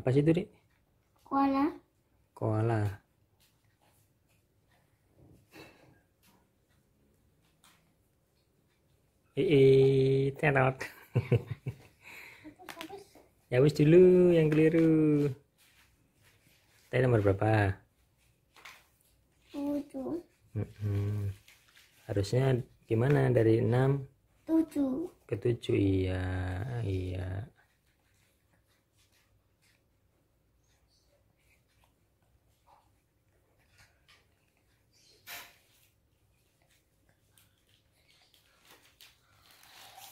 apa sih itu dek koala koala Ii, terot. ya wis dulu yang keliru. Tadi nomor berapa? Tujuh. -hmm. Harusnya gimana dari enam? Tujuh. Ke tujuh, iya, iya.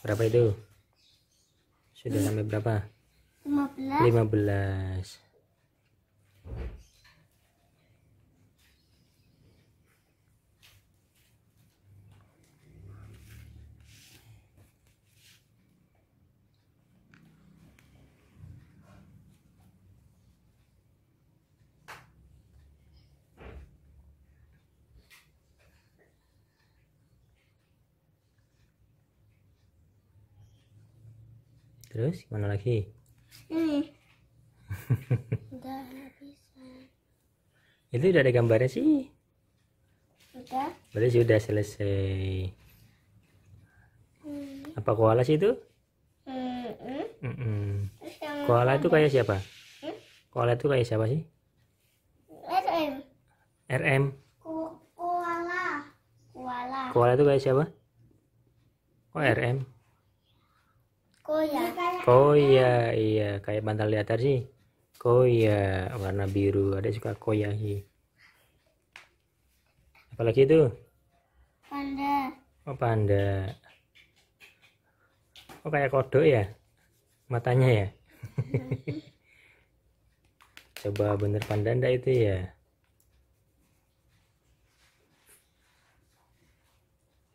berapa itu sudah sampai berapa 15 15 Terus mana lagi? Ini. udah bisa. Itu udah ada gambarnya sih. Udah. Berarti sudah selesai. Hmm. Apa koala sih itu? Hmm. Hmm. Hmm. Koala itu kayak siapa? Hmm? Koala itu kayak siapa sih? RM. RM. koala. Koala. Koala itu kayak siapa? Kok oh, RM? Koya. Koya, iya kayak bantal di atas sih. Koya warna biru, ada suka koya sih. Apalagi itu? Panda. Oh panda. Oh kayak kodok ya, matanya ya. Coba bener panda ndak itu ya?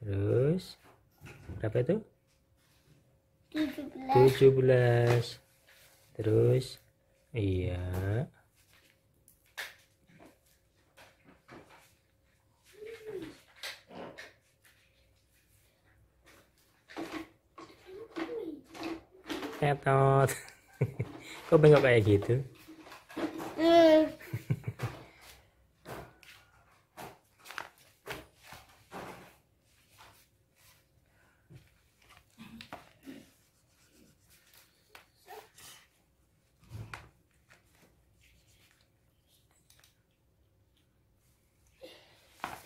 Terus berapa itu? 17 terus iya Etot. Kok bengok kayak gitu? Hmm.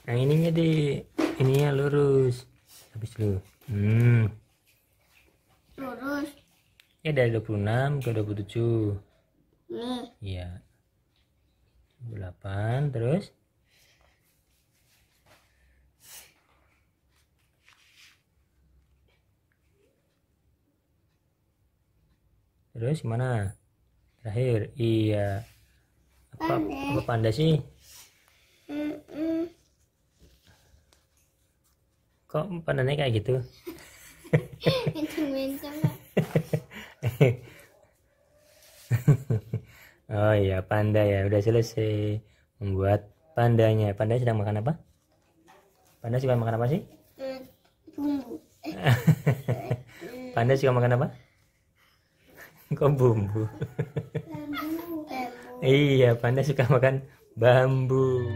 yang ininya di ya lurus habis lu hmm. lurus ya dari 26 ke 27 nih iya 28 terus terus mana terakhir iya apa, apa panda sih kok pandannya kayak gitu oh iya panda ya udah selesai membuat pandanya panda sedang makan apa panda suka makan apa sih eh, bumbu panda suka makan apa kok bumbu iya panda suka makan bambu